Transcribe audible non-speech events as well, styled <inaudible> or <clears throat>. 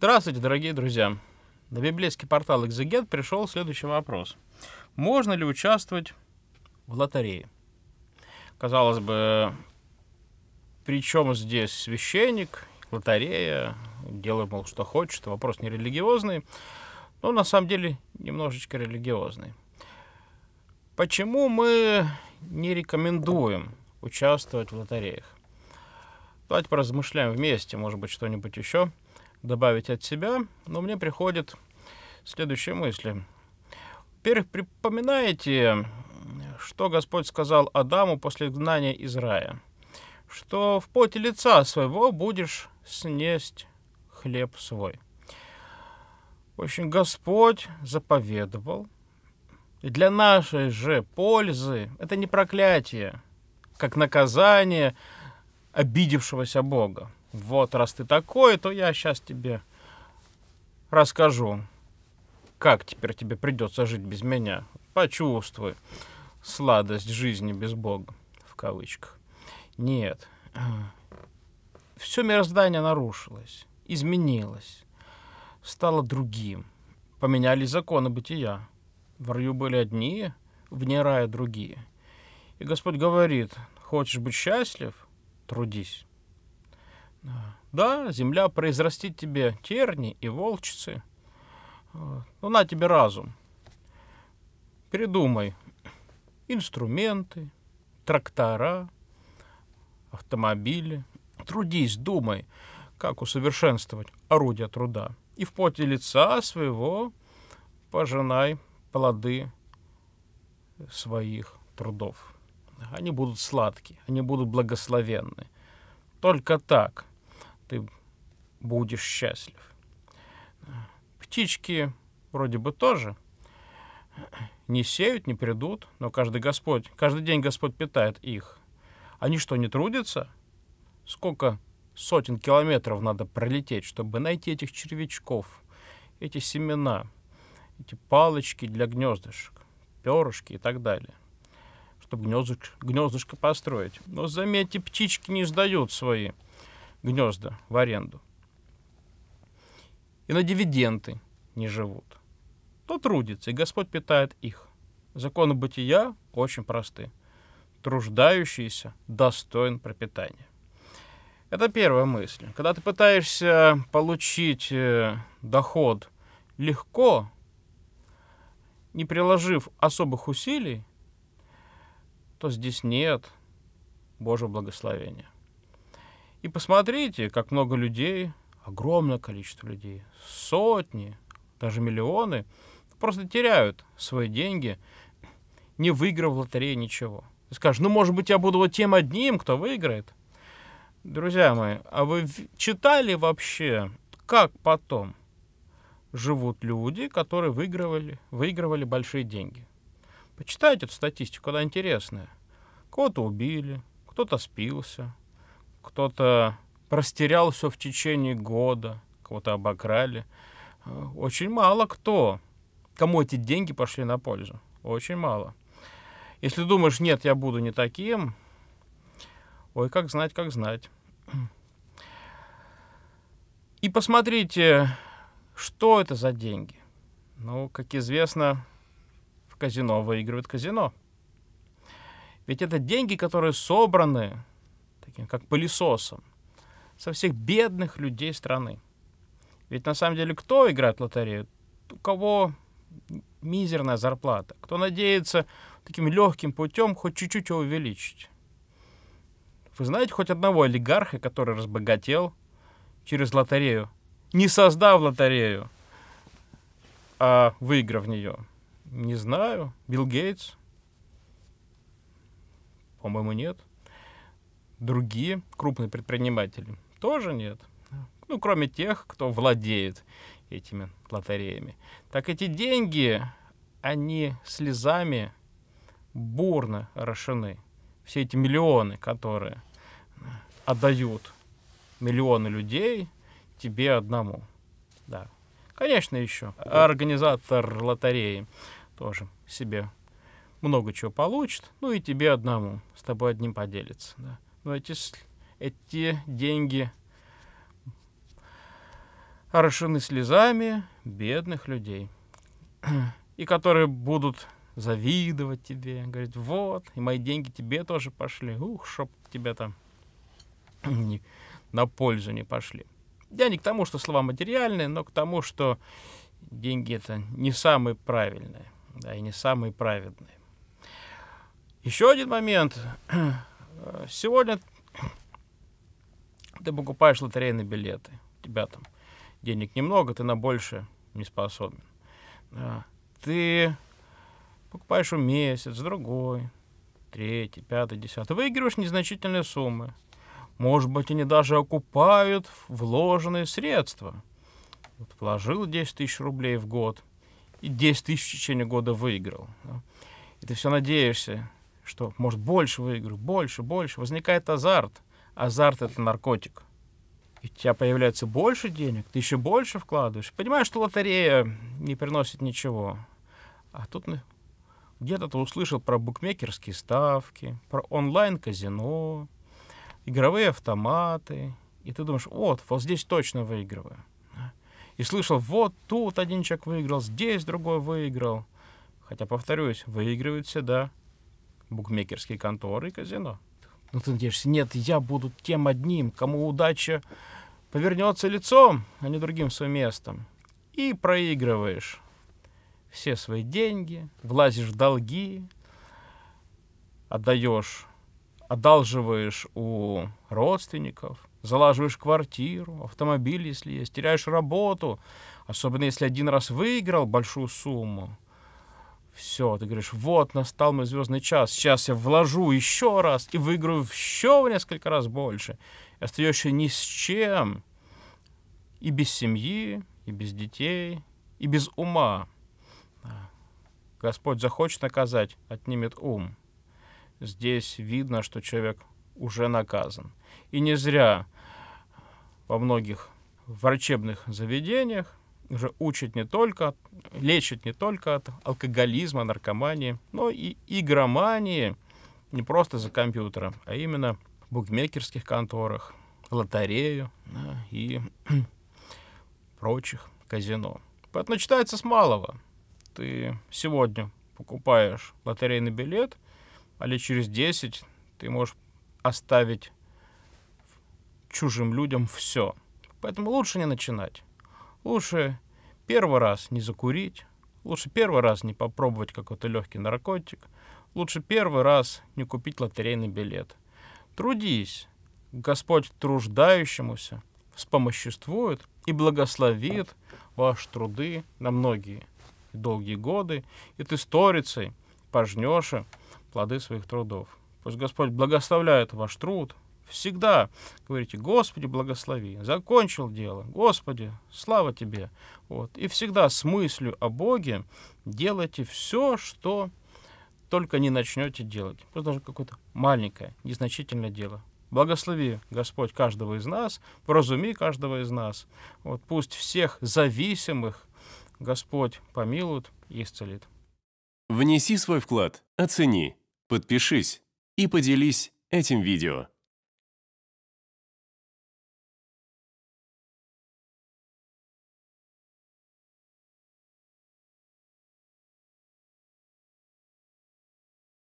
Здравствуйте, дорогие друзья! На библейский портал «Экзегет» пришел следующий вопрос. Можно ли участвовать в лотерее? Казалось бы, при чем здесь священник, лотерея, делай, мол, что хочет, вопрос не религиозный, но на самом деле немножечко религиозный. Почему мы не рекомендуем участвовать в лотереях? Давайте поразмышляем вместе, может быть, что-нибудь еще – добавить от себя, но мне приходит следующие мысли. Во-первых, припоминаете, что Господь сказал Адаму после гнания из рая? Что в поте лица своего будешь снесть хлеб свой. В общем, Господь заповедовал. для нашей же пользы это не проклятие, как наказание обидевшегося Бога вот раз ты такой, то я сейчас тебе расскажу, как теперь тебе придется жить без меня. Почувствуй сладость жизни без Бога, в кавычках. Нет, <clears throat> все мироздание нарушилось, изменилось, стало другим. Поменялись законы бытия. В раю были одни, вне рая другие. И Господь говорит, хочешь быть счастлив, трудись. Да, земля произрастит тебе терни и волчицы. Э, ну, на тебе разум. Придумай инструменты, трактора, автомобили. Трудись, думай, как усовершенствовать орудия труда. И в поте лица своего пожинай плоды своих трудов. Они будут сладкие, они будут благословенны. Только так ты будешь счастлив. Птички вроде бы тоже не сеют, не придут, но каждый Господь, каждый день Господь питает их. Они что, не трудятся? Сколько сотен километров надо пролететь, чтобы найти этих червячков, эти семена, эти палочки для гнездышек, перышки и так далее, чтобы гнездышко, гнездышко построить. Но заметьте, птички не сдают свои гнезда в аренду. И на дивиденды не живут. То трудится, и Господь питает их. Законы бытия очень просты. Труждающийся достоин пропитания. Это первая мысль. Когда ты пытаешься получить э, доход легко, не приложив особых усилий, то здесь нет Божьего благословения. И посмотрите, как много людей, огромное количество людей, сотни, даже миллионы, просто теряют свои деньги, не выиграв в лотерее ничего. Ты скажешь, ну, может быть, я буду вот тем одним, кто выиграет. Друзья мои, а вы читали вообще, как потом живут люди, которые выигрывали, выигрывали большие деньги? Почитайте эту статистику, она интересная. Кого-то убили, кто-то спился, кто-то простерял все в течение года, кого-то обокрали. Э, очень мало кто, кому эти деньги пошли на пользу. Очень мало. Если думаешь, нет, я буду не таким, ой, как знать, как знать. И посмотрите, что это за деньги. Ну, как известно, в казино выигрывает казино. Ведь это деньги, которые собраны руки, как пылесосом, со всех бедных людей страны. Ведь на самом деле кто играет в лотерею? У кого мизерная зарплата, кто надеется таким легким путем хоть чуть-чуть его увеличить. Вы знаете хоть одного олигарха, который разбогател через лотерею, не создав лотерею, а выиграв в нее? Не знаю. Билл Гейтс? По-моему, нет другие крупные предприниматели? Тоже нет. Ну, кроме тех, кто владеет этими лотереями. Так эти деньги, они слезами бурно орошены. Все эти миллионы, которые э, отдают миллионы людей тебе одному. Да. Конечно, еще организатор лотереи тоже себе много чего получит, ну и тебе одному, с тобой одним поделится. Да но эти, эти деньги орошены слезами бедных людей, и которые будут завидовать тебе, говорить, вот, и мои деньги тебе тоже пошли, ух, чтоб тебя там на пользу не пошли. Я не к тому, что слова материальные, но к тому, что деньги это не самые правильные, да, и не самые праведные. Еще один момент, Сегодня ты покупаешь лотерейные билеты. У тебя там денег немного, ты на больше не способен. А, ты покупаешь у месяц, другой, третий, пятый, десятый. Выигрываешь незначительные суммы. Может быть, они даже окупают вложенные средства. Вот вложил 10 тысяч рублей в год и 10 тысяч в течение года выиграл. И ты все надеешься, что, может, больше выиграю, больше, больше. Возникает азарт. Азарт — это наркотик. И у тебя появляется больше денег, ты еще больше вкладываешь. Понимаешь, что лотерея не приносит ничего. А тут где-то ты услышал про букмекерские ставки, про онлайн-казино, игровые автоматы. И ты думаешь, вот, вот здесь точно выигрываю. И слышал, вот тут один человек выиграл, здесь другой выиграл. Хотя, повторюсь, выигрывают всегда букмекерские конторы и казино. Ну ты надеешься, нет, я буду тем одним, кому удача повернется лицом, а не другим своим местом. И проигрываешь все свои деньги, влазишь в долги, отдаешь, одалживаешь у родственников, залаживаешь квартиру, автомобиль, если есть, теряешь работу, особенно если один раз выиграл большую сумму, все, ты говоришь, вот, настал мой звездный час, сейчас я вложу еще раз и выиграю еще в несколько раз больше. И остаешься ни с чем, и без семьи, и без детей, и без ума. Господь захочет наказать, отнимет ум. Здесь видно, что человек уже наказан. И не зря во многих врачебных заведениях же учит не только, лечит не только от алкоголизма, наркомании, но и игромании не просто за компьютером, а именно в букмекерских конторах, лотерею да, и <clears throat> прочих казино. Поэтому читается с малого. Ты сегодня покупаешь лотерейный билет, а лет через 10 ты можешь оставить чужим людям все. Поэтому лучше не начинать. Лучше первый раз не закурить, лучше первый раз не попробовать какой-то легкий наркотик, лучше первый раз не купить лотерейный билет. Трудись, Господь труждающемуся вспомоществует и благословит ваши труды на многие долгие годы, и ты сторицей пожнешь плоды своих трудов. Пусть Господь благословляет ваш труд, Всегда говорите, Господи, благослови, закончил дело, Господи, слава Тебе. Вот. И всегда с мыслью о Боге делайте все, что только не начнете делать. Просто даже какое-то маленькое, незначительное дело. Благослови, Господь, каждого из нас, поразуми каждого из нас. Вот пусть всех зависимых Господь помилует и исцелит. Внеси свой вклад, оцени, подпишись и поделись этим видео.